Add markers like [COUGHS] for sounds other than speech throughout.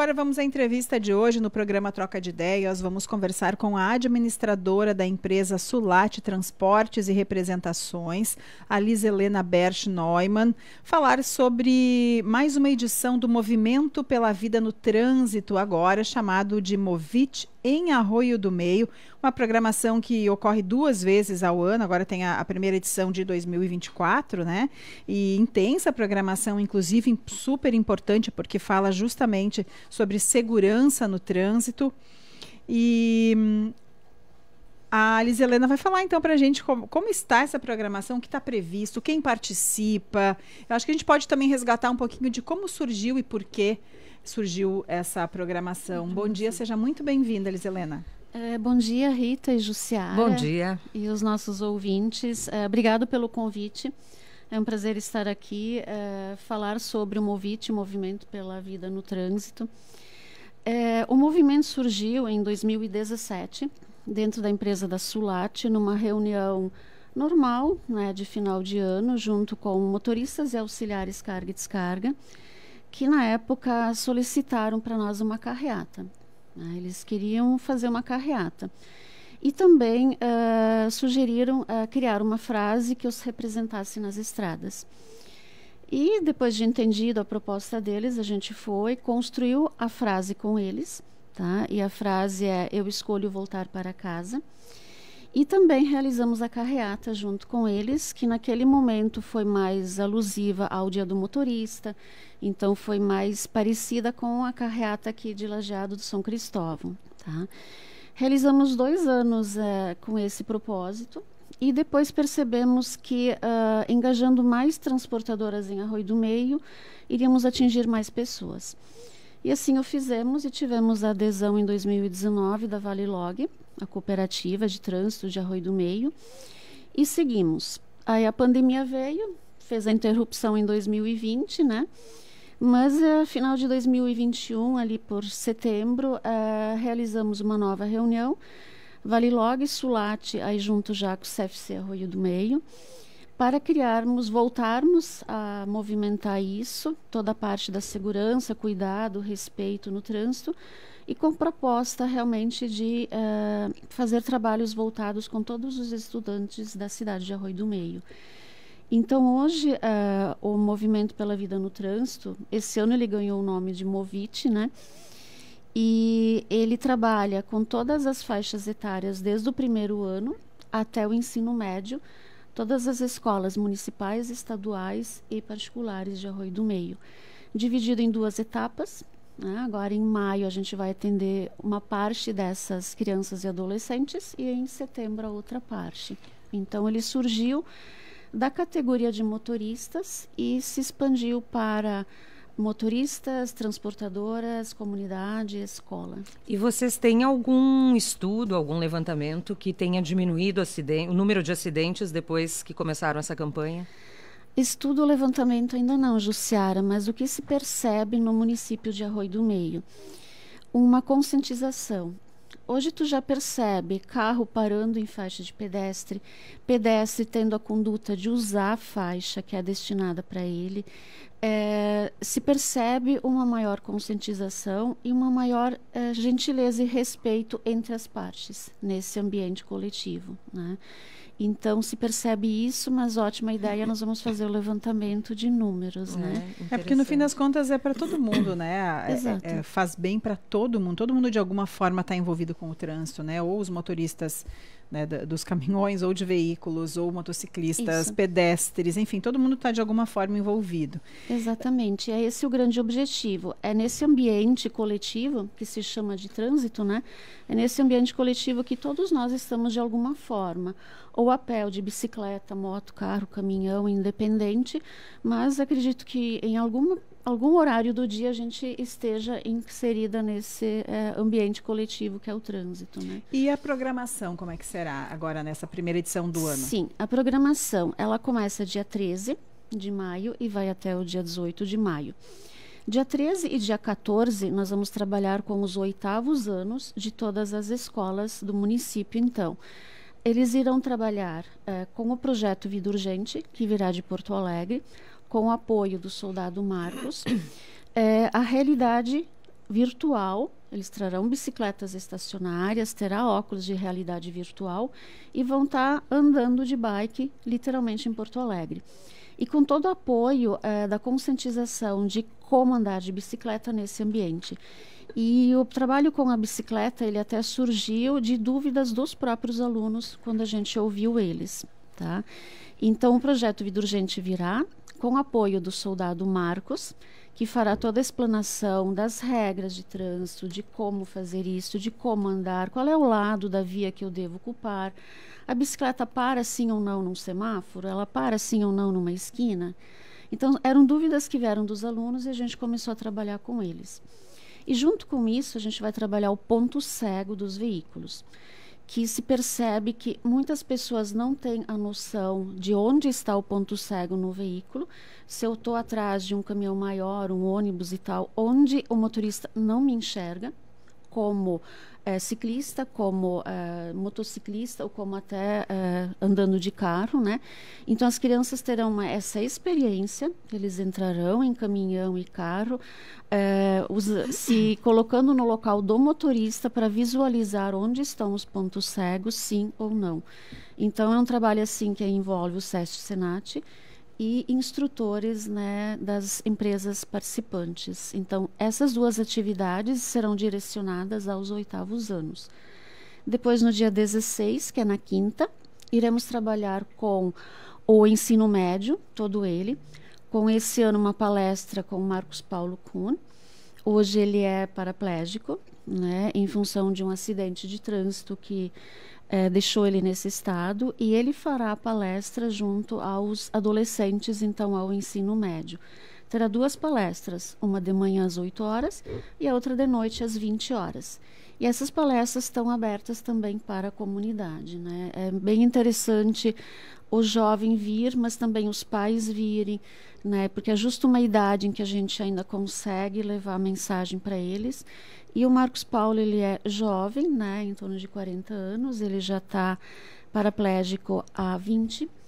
Agora vamos à entrevista de hoje no programa Troca de Ideias. Vamos conversar com a administradora da empresa Sulate Transportes e Representações, a Liz Helena Berch Neumann, falar sobre mais uma edição do Movimento pela Vida no Trânsito, agora chamado de Movit em Arroio do Meio, uma programação que ocorre duas vezes ao ano, agora tem a, a primeira edição de 2024, né? E intensa programação, inclusive super importante, porque fala justamente sobre segurança no trânsito. E hum, a Liz Helena vai falar então para a gente como, como, está essa programação, o que está previsto, quem participa. Eu acho que a gente pode também resgatar um pouquinho de como surgiu e por quê surgiu essa programação. Bom dia, seja muito bem-vinda, Liselena. É, bom dia, Rita e Jussiara. Bom dia. E os nossos ouvintes. É, obrigado pelo convite. É um prazer estar aqui, é, falar sobre o Movite, Movimento pela Vida no Trânsito. É, o movimento surgiu em 2017, dentro da empresa da Sulate, numa reunião normal né, de final de ano, junto com motoristas e auxiliares carga e descarga que na época solicitaram para nós uma carreata. Né? Eles queriam fazer uma carreata. E também uh, sugeriram uh, criar uma frase que os representasse nas estradas. E depois de entendido a proposta deles, a gente foi, construiu a frase com eles, tá? E a frase é: Eu escolho voltar para casa. E também realizamos a carreata junto com eles, que naquele momento foi mais alusiva ao Dia do Motorista, então foi mais parecida com a carreata aqui de Lajeado do São Cristóvão. Tá? Realizamos dois anos é, com esse propósito e depois percebemos que uh, engajando mais transportadoras em Arroio do Meio, iríamos atingir mais pessoas. E assim o fizemos e tivemos a adesão em 2019 da Vale Log a cooperativa de trânsito de Arroio do Meio, e seguimos. Aí a pandemia veio, fez a interrupção em 2020, né? Mas, a eh, final de 2021, ali por setembro, uh, realizamos uma nova reunião. Valilog, Sulate, aí junto já com o CFC Arroio do Meio para criarmos, voltarmos a movimentar isso, toda a parte da segurança, cuidado, respeito no trânsito, e com proposta realmente de uh, fazer trabalhos voltados com todos os estudantes da cidade de Arroio do Meio. Então, hoje, uh, o Movimento pela Vida no Trânsito, esse ano ele ganhou o nome de Movit, né? E ele trabalha com todas as faixas etárias, desde o primeiro ano até o ensino médio, todas as escolas municipais, estaduais e particulares de Arroio do Meio, dividido em duas etapas. Né? Agora, em maio, a gente vai atender uma parte dessas crianças e adolescentes e em setembro, a outra parte. Então, ele surgiu da categoria de motoristas e se expandiu para motoristas, transportadoras, comunidade, escola. E vocês têm algum estudo, algum levantamento que tenha diminuído o número de acidentes depois que começaram essa campanha? Estudo levantamento ainda não, Jussiara, mas o que se percebe no município de Arroio do Meio? Uma conscientização hoje tu já percebe carro parando em faixa de pedestre, pedestre tendo a conduta de usar a faixa que é destinada para ele, é, se percebe uma maior conscientização e uma maior é, gentileza e respeito entre as partes nesse ambiente coletivo, né? Então se percebe isso, mas ótima ideia, nós vamos fazer o levantamento de números, é, né? É porque no fim das contas é para todo mundo, né? [COUGHS] É, é, Exato. É, é, faz bem para todo mundo. Todo mundo de alguma forma está envolvido com o trânsito, né? Ou os motoristas né, dos caminhões ou de veículos ou motociclistas, Isso. pedestres, enfim, todo mundo está de alguma forma envolvido. Exatamente, é esse o grande objetivo. É nesse ambiente coletivo que se chama de trânsito, né? É nesse ambiente coletivo que todos nós estamos de alguma forma, ou a pé, ou de bicicleta, moto, carro, caminhão, independente. Mas acredito que em alguma algum horário do dia a gente esteja inserida nesse é, ambiente coletivo que é o trânsito. Né? E a programação, como é que será agora nessa primeira edição do ano? Sim, a programação ela começa dia 13 de maio e vai até o dia 18 de maio. Dia 13 e dia 14, nós vamos trabalhar com os oitavos anos de todas as escolas do município, então. Eles irão trabalhar é, com o projeto Vida Urgente, que virá de Porto Alegre, com o apoio do soldado Marcos, [CLEARS THROAT] é, a realidade virtual. Eles trarão bicicletas estacionárias, terá óculos de realidade virtual e vão estar tá andando de bike, literalmente, em Porto Alegre. E com todo o apoio é, da conscientização de como andar de bicicleta nesse ambiente. E o trabalho com a bicicleta, ele até surgiu de dúvidas dos próprios alunos quando a gente ouviu eles, tá? Então, o projeto Vida Urgente virá, com apoio do soldado Marcos, que fará toda a explanação das regras de trânsito, de como fazer isso, de como andar, qual é o lado da via que eu devo ocupar. A bicicleta para sim ou não num semáforo? Ela para sim ou não numa esquina? Então, eram dúvidas que vieram dos alunos e a gente começou a trabalhar com eles. E junto com isso, a gente vai trabalhar o ponto cego dos veículos que se percebe que muitas pessoas não têm a noção de onde está o ponto cego no veículo. Se eu estou atrás de um caminhão maior, um ônibus e tal, onde o motorista não me enxerga, como é, ciclista, como é, motociclista ou como até é, andando de carro, né? Então as crianças terão essa experiência, eles entrarão em caminhão e carro, os, se colocando no local do motorista para visualizar onde estão os pontos cegos, sim ou não. Então é um trabalho assim que envolve o SESC Senat, e instrutores né, das empresas participantes. Então, essas duas atividades serão direcionadas aos oitavos anos. Depois, no dia 16, que é na quinta, iremos trabalhar com o ensino médio, todo ele, com esse ano uma palestra com Marcos Paulo Kuhn. Hoje ele é paraplégico, né, em função de um acidente de trânsito que é, deixou ele nesse estado e ele fará palestra junto aos adolescentes, então ao ensino médio terá duas palestras, uma de manhã às 8 horas e a outra de noite às 20 horas. E essas palestras estão abertas também para a comunidade. Né? É bem interessante o jovem vir, mas também os pais virem, né? porque é justo uma idade em que a gente ainda consegue levar a mensagem para eles. E o Marcos Paulo ele é jovem, né? em torno de 40 anos, ele já está paraplégico há 20 anos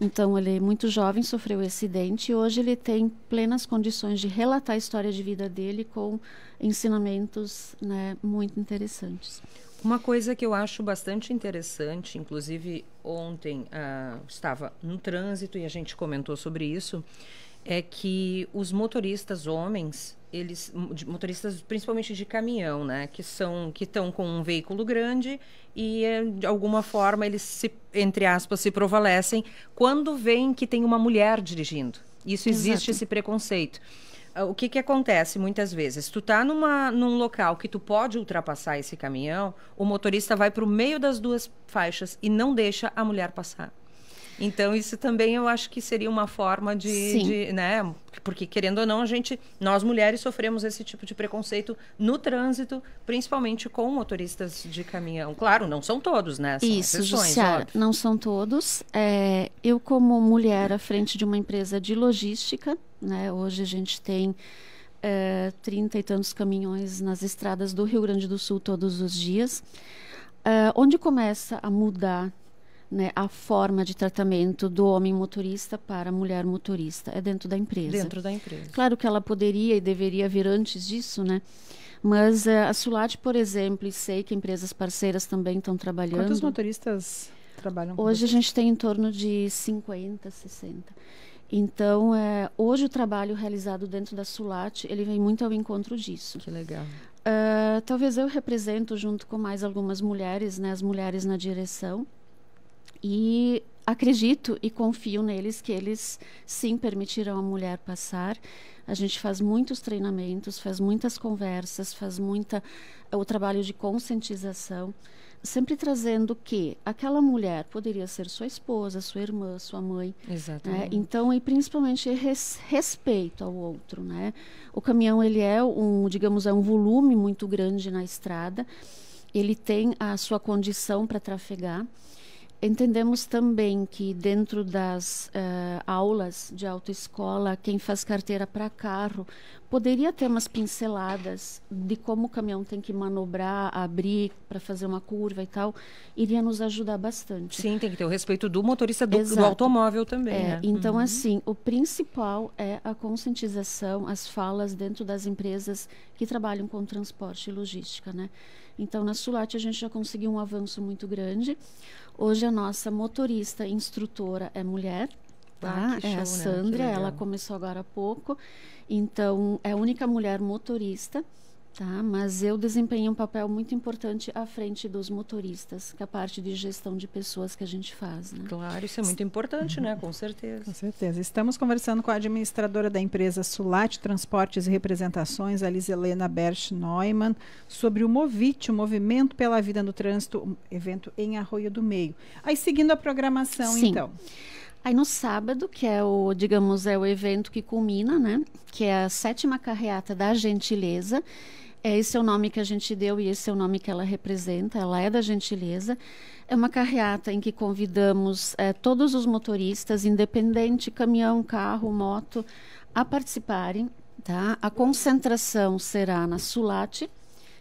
então, ele, muito jovem, sofreu esse acidente e hoje ele tem plenas condições de relatar a história de vida dele com ensinamentos né, muito interessantes. Uma coisa que eu acho bastante interessante, inclusive ontem uh, estava no trânsito e a gente comentou sobre isso, é que os motoristas homens eles motoristas principalmente de caminhão né que são que estão com um veículo grande e eh, de alguma forma eles se entre aspas se prevalecem quando veem que tem uma mulher dirigindo isso Exato. existe esse preconceito ah, o que que acontece muitas vezes? Tu tá numa, num local que tu pode ultrapassar esse caminhão, o motorista vai para o meio das duas faixas e não deixa a mulher passar. Então, isso também eu acho que seria uma forma de, de, né? Porque, querendo ou não, a gente, nós mulheres sofremos esse tipo de preconceito no trânsito, principalmente com motoristas de caminhão. Claro, não são todos, né? São isso, Jussiara, não são todos. É, eu, como mulher à frente de uma empresa de logística, né? Hoje a gente tem é, trinta e tantos caminhões nas estradas do Rio Grande do Sul todos os dias. É, onde começa a mudar né, a forma de tratamento do homem motorista para a mulher motorista. É dentro da empresa. Dentro da empresa. Claro que ela poderia e deveria vir antes disso, né? Mas uh, a Sulat, por exemplo, e sei que empresas parceiras também estão trabalhando. Quantos motoristas trabalham com Hoje você? a gente tem em torno de 50, 60. Então, é, hoje o trabalho realizado dentro da Sulat, ele vem muito ao encontro disso. Que legal. Uh, talvez eu represento, junto com mais algumas mulheres, né, as mulheres na direção. E acredito e confio neles que eles sim permitiram a mulher passar. A gente faz muitos treinamentos, faz muitas conversas, faz muita eh, o trabalho de conscientização, sempre trazendo que aquela mulher poderia ser sua esposa, sua irmã, sua mãe. Né? Exatamente. Né? Então, e principalmente res, respeito ao outro, né? O caminhão ele é um, digamos, é um volume muito grande na estrada. Ele tem a sua condição para trafegar Entendemos também que dentro das uh, aulas de autoescola, quem faz carteira para carro poderia ter umas pinceladas de como o caminhão tem que manobrar, abrir para fazer uma curva e tal, iria nos ajudar bastante. Sim, tem que ter o respeito do motorista do, do automóvel também. É, né? Então, uhum. assim, o principal é a conscientização, as falas dentro das empresas que trabalham com transporte e logística, né? Então, na Sulate, a gente já conseguiu um avanço muito grande. Hoje, a nossa motorista instrutora é mulher, tá? Ah, show, é a né? Sandra, né? ela começou agora há pouco. Então, é a única mulher motorista, tá? Mas eu desempenho um papel muito importante à frente dos motoristas, que é a parte de gestão de pessoas que a gente faz, né? Claro, isso é muito importante, né? Com certeza. Com certeza. Estamos conversando com a administradora da empresa Sulate Transportes e Representações, a Liselena Berch Neumann, sobre o Movit, o Movimento pela Vida no Trânsito, um evento em Arroio do Meio. Aí, seguindo a programação, Sim. então. Sim. Aí no sábado, que é o, digamos, é o evento que culmina, né? Que é a sétima carreata da gentileza. É esse é o nome que a gente deu e esse é o nome que ela representa. Ela é da gentileza. É uma carreata em que convidamos é, todos os motoristas, independente caminhão, carro, moto, a participarem. Tá? A concentração será na Sulate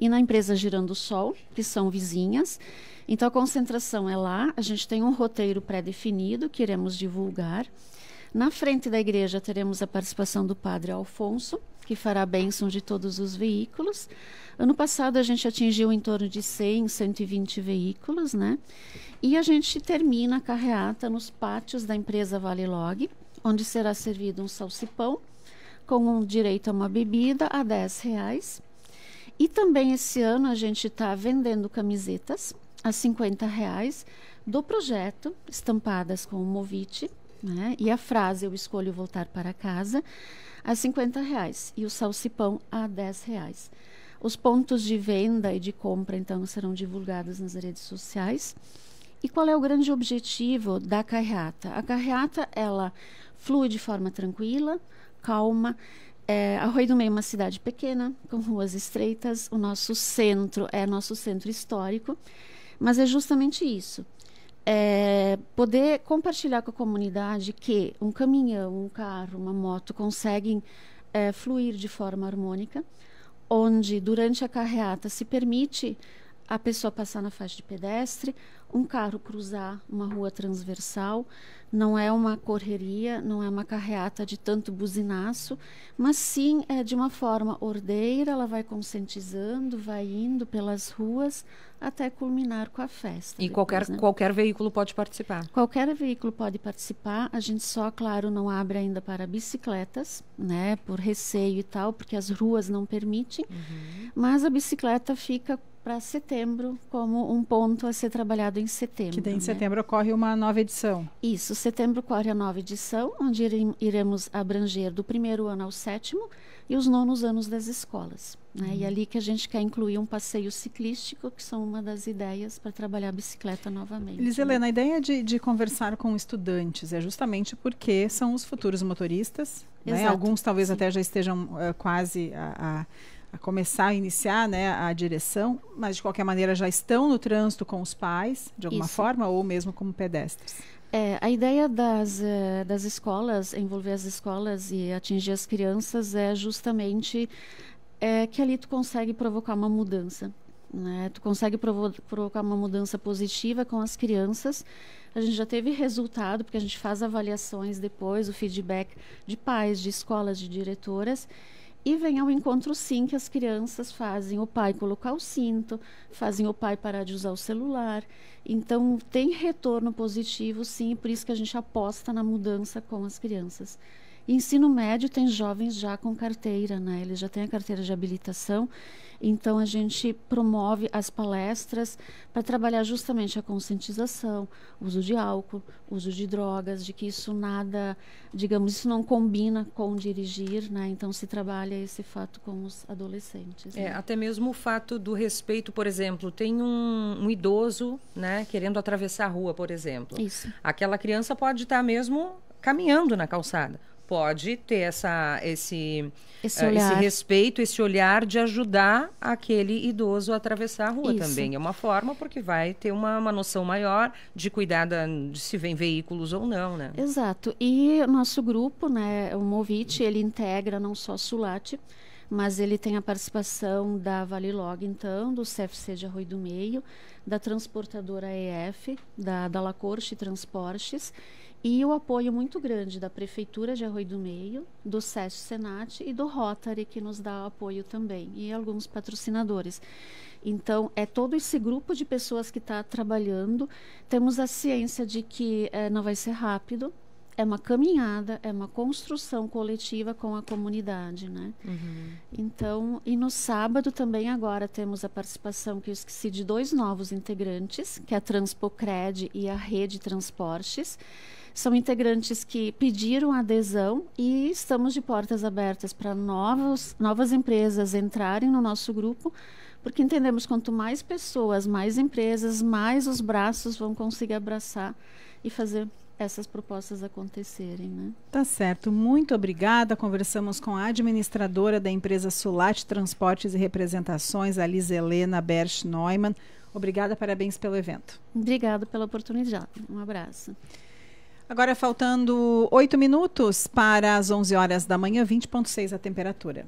e na empresa Girando Sol, que são vizinhas. Então, a concentração é lá, a gente tem um roteiro pré-definido que iremos divulgar. Na frente da igreja teremos a participação do padre Alfonso, que fará a bênção de todos os veículos. Ano passado a gente atingiu em torno de 100, 120 veículos, né? E a gente termina a carreata nos pátios da empresa Vale Log, onde será servido um salsipão com um direito a uma bebida a 10 reais. E também esse ano a gente está vendendo camisetas a 50 reais do projeto, estampadas com o Movite, né? e a frase Eu escolho voltar para casa, a 50 reais, e o salsipão a 10 reais. Os pontos de venda e de compra, então, serão divulgados nas redes sociais. E qual é o grande objetivo da carreata? A carreata, ela flui de forma tranquila, calma, é, Arroio do Meio é uma cidade pequena, com ruas estreitas. O nosso centro é nosso centro histórico. Mas é justamente isso. É poder compartilhar com a comunidade que um caminhão, um carro, uma moto conseguem é, fluir de forma harmônica, onde durante a carreata se permite a pessoa passar na faixa de pedestre, um carro cruzar uma rua transversal, não é uma correria, não é uma carreata de tanto buzinaço, mas sim é de uma forma ordeira, ela vai conscientizando, vai indo pelas ruas até culminar com a festa. E depois, qualquer, né? qualquer veículo pode participar? Qualquer veículo pode participar, a gente só, claro, não abre ainda para bicicletas, né, por receio e tal, porque as ruas não permitem, uhum. mas a bicicleta fica para setembro como um ponto a ser trabalhado em setembro. Que daí em né? setembro ocorre uma nova edição. Isso, setembro ocorre a nova edição, onde iremos abranger do primeiro ano ao sétimo e os nonos anos das escolas. Né? E uhum. ali que a gente quer incluir um passeio ciclístico, que são uma das ideias para trabalhar a bicicleta novamente. Elis né? Helena, né? a ideia de, de conversar com estudantes é justamente porque são os futuros motoristas, né? Alguns talvez Sim. até já estejam uh, quase a, a a começar a iniciar né, a direção, mas de qualquer maneira já estão no trânsito com os pais, de alguma Isso. forma, ou mesmo como pedestres. É, a ideia das, eh, das escolas, envolver as escolas e atingir as crianças é justamente é, que ali tu consegue provocar uma mudança. Né? Tu consegue provo provocar uma mudança positiva com as crianças. A gente já teve resultado, porque a gente faz avaliações depois, o feedback de pais, de escolas, de diretoras. E vem ao encontro, sim, que as crianças fazem o pai colocar o cinto, fazem o pai parar de usar o celular. Então, tem retorno positivo, sim, por isso que a gente aposta na mudança com as crianças ensino médio tem jovens já com carteira, né? Eles já têm a carteira de habilitação. Então a gente promove as palestras para trabalhar justamente a conscientização, uso de álcool, uso de drogas, de que isso nada, digamos, isso não combina com dirigir, né? Então se trabalha esse fato com os adolescentes. É, né? É, até mesmo o fato do respeito, por exemplo, tem um, um, idoso, né, querendo atravessar a rua, por exemplo. Isso. Aquela criança pode estar tá mesmo caminhando na calçada pode ter essa, esse, esse, uh, esse, respeito, esse olhar de ajudar aquele idoso a atravessar a rua Isso. também. É uma forma, porque vai ter uma, uma noção maior de cuidar da, de se vem veículos ou não, né? Exato. E nosso grupo, né, o Movit, ele integra não só a Sulate, mas ele tem a participação da Valilog, então, do CFC de Arroio do Meio, da transportadora EF, da, da Lacorte Transportes, e o apoio muito grande da Prefeitura de Arroio do Meio, do SESC Senat e do Rotary, que nos dá apoio também, e alguns patrocinadores. Então, é todo esse grupo de pessoas que está trabalhando. Temos a ciência de que é, não vai ser rápido, é uma caminhada, é uma construção coletiva com a comunidade, né? Uhum. Então, e no sábado também agora temos a participação, que eu esqueci, de dois novos integrantes, que é a Transpocred e a Rede Transportes. São integrantes que pediram adesão e estamos de portas abertas para novas empresas entrarem no nosso grupo, porque entendemos quanto mais pessoas, mais empresas, mais os braços vão conseguir abraçar e fazer essas propostas acontecerem, né? Tá certo. Muito obrigada. Conversamos com a administradora da empresa Sulat Transportes e Representações, a Liz Helena Berch Neumann. Obrigada, parabéns pelo evento. Obrigada pela oportunidade. Um abraço. Agora faltando oito minutos para as 11 horas da manhã, 20,6 a temperatura.